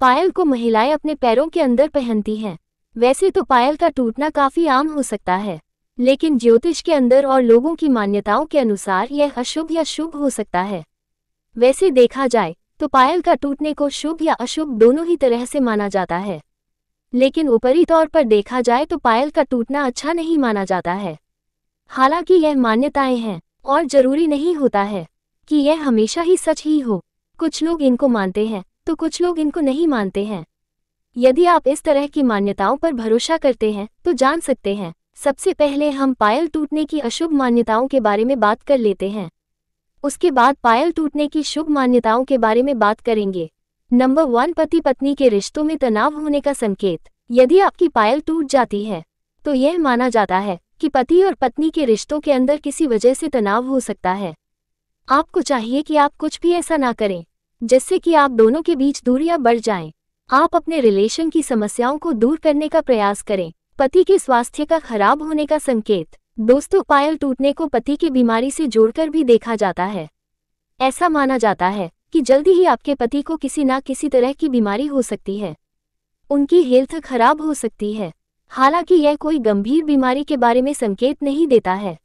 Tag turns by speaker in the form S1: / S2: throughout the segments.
S1: पायल को महिलाएं अपने पैरों के अंदर पहनती हैं वैसे तो पायल का टूटना काफी आम हो सकता है लेकिन ज्योतिष के अंदर और लोगों की मान्यताओं के अनुसार यह अशुभ या शुभ हो सकता है वैसे देखा जाए तो पायल का टूटने को शुभ या अशुभ दोनों ही तरह से माना जाता है लेकिन ऊपरी तौर पर देखा जाए तो पायल का टूटना अच्छा नहीं माना जाता है हालांकि यह मान्यताएं हैं और जरूरी नहीं होता है कि यह हमेशा ही सच ही हो कुछ लोग इनको मानते हैं तो कुछ लोग इनको नहीं मानते हैं यदि आप इस तरह की मान्यताओं पर भरोसा करते हैं तो जान सकते हैं सबसे पहले हम पायल टूटने की अशुभ मान्यताओं के बारे में बात कर लेते हैं उसके बाद पायल टूटने की शुभ मान्यताओं के बारे में बात करेंगे नंबर वन पति पत्नी के रिश्तों में तनाव होने का संकेत यदि आपकी पायल टूट जाती है तो यह माना जाता है कि पति और पत्नी के रिश्तों के अंदर किसी वजह से तनाव हो सकता है आपको चाहिए कि आप कुछ भी ऐसा ना करें जिससे कि आप दोनों के बीच दूरियां बढ़ जाएं। आप अपने रिलेशन की समस्याओं को दूर करने का प्रयास करें पति के स्वास्थ्य का खराब होने का संकेत दोस्तों पायल टूटने को पति की बीमारी से जोड़कर भी देखा जाता है ऐसा माना जाता है कि जल्दी ही आपके पति को किसी ना किसी तरह की बीमारी हो सकती है उनकी हेल्थ खराब हो सकती है हालांकि यह कोई गंभीर बीमारी के बारे में संकेत नहीं देता है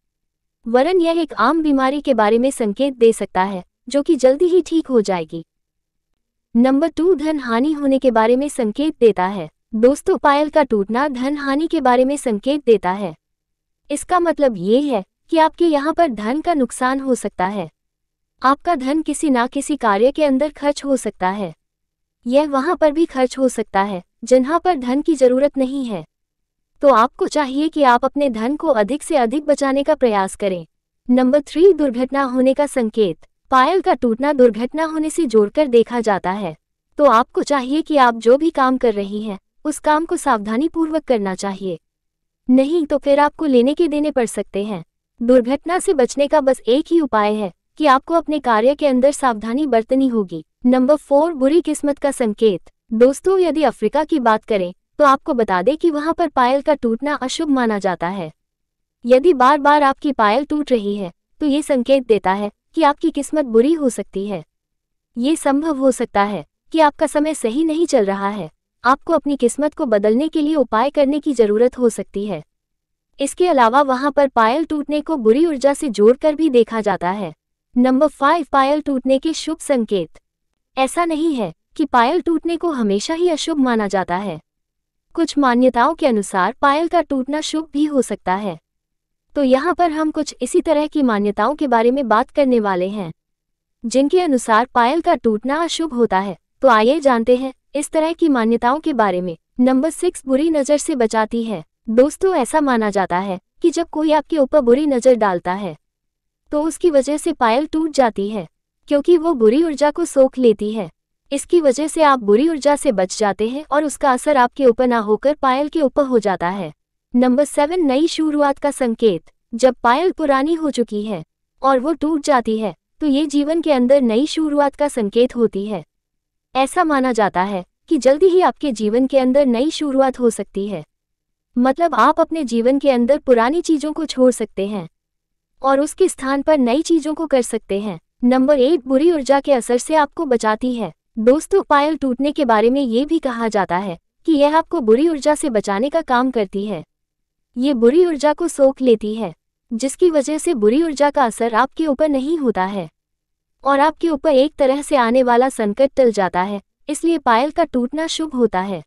S1: वरन यह एक आम बीमारी के बारे में संकेत दे सकता है जो कि जल्दी ही ठीक हो जाएगी नंबर टू धन हानि होने के बारे में संकेत देता है दोस्तों पायल का टूटना धन हानि के बारे में संकेत देता है इसका मतलब ये है कि आपके यहाँ पर धन का नुकसान हो सकता है आपका धन किसी ना किसी कार्य के अंदर खर्च हो सकता है यह वहाँ पर भी खर्च हो सकता है जहाँ पर धन की जरूरत नहीं है तो आपको चाहिए कि आप अपने धन को अधिक से अधिक बचाने का प्रयास करें नंबर थ्री दुर्घटना होने का संकेत पायल का टूटना दुर्घटना होने से जोड़कर देखा जाता है तो आपको चाहिए कि आप जो भी काम कर रही हैं उस काम को सावधानी पूर्वक करना चाहिए नहीं तो फिर आपको लेने के देने पड़ सकते हैं दुर्घटना से बचने का बस एक ही उपाय है कि आपको अपने कार्य के अंदर सावधानी बरतनी होगी नंबर फोर बुरी किस्मत का संकेत दोस्तों यदि अफ्रीका की बात करें तो आपको बता दें कि वहां पर पायल का टूटना अशुभ माना जाता है यदि बार बार आपकी पायल टूट रही है तो ये संकेत देता है कि आपकी किस्मत बुरी हो सकती है ये संभव हो सकता है कि आपका समय सही नहीं चल रहा है आपको अपनी किस्मत को बदलने के लिए उपाय करने की जरूरत हो सकती है इसके अलावा वहाँ पर पायल टूटने को बुरी ऊर्जा से जोड़कर भी देखा जाता है नंबर फाइव पायल टूटने के शुभ संकेत ऐसा नहीं है कि पायल टूटने को हमेशा ही अशुभ माना जाता है कुछ मान्यताओं के अनुसार पायल का टूटना शुभ भी हो सकता है तो यहाँ पर हम कुछ इसी तरह की मान्यताओं के बारे में बात करने वाले हैं जिनके अनुसार पायल का टूटना अशुभ होता है तो आइए जानते हैं इस तरह की मान्यताओं के बारे में नंबर सिक्स बुरी नज़र से बचाती है दोस्तों ऐसा माना जाता है कि जब कोई आपके ऊपर बुरी नज़र डालता है तो उसकी वजह से पायल टूट जाती है क्योंकि वो बुरी ऊर्जा को सोख लेती है इसकी वजह से आप बुरी ऊर्जा से बच जाते हैं और उसका असर आपके ऊपर ना होकर पायल के ऊपर हो जाता है नंबर सेवन नई शुरुआत का संकेत जब पायल पुरानी हो चुकी है और वो टूट जाती है तो ये जीवन के अंदर नई शुरुआत का संकेत होती है ऐसा माना जाता है कि जल्दी ही आपके जीवन के अंदर नई शुरुआत हो सकती है मतलब आप अपने जीवन के अंदर पुरानी चीज़ों को छोड़ सकते हैं और उसके स्थान पर नई चीज़ों को कर सकते हैं नंबर एट बुरी ऊर्जा के असर से आपको बचाती है दोस्तों पायल टूटने के बारे में ये भी कहा जाता है कि यह आपको बुरी ऊर्जा से बचाने का काम करती है ये बुरी ऊर्जा को सोख लेती है जिसकी वजह से बुरी ऊर्जा का असर आपके ऊपर नहीं होता है और आपके ऊपर एक तरह से आने वाला संकट टल जाता है इसलिए पायल का टूटना शुभ होता है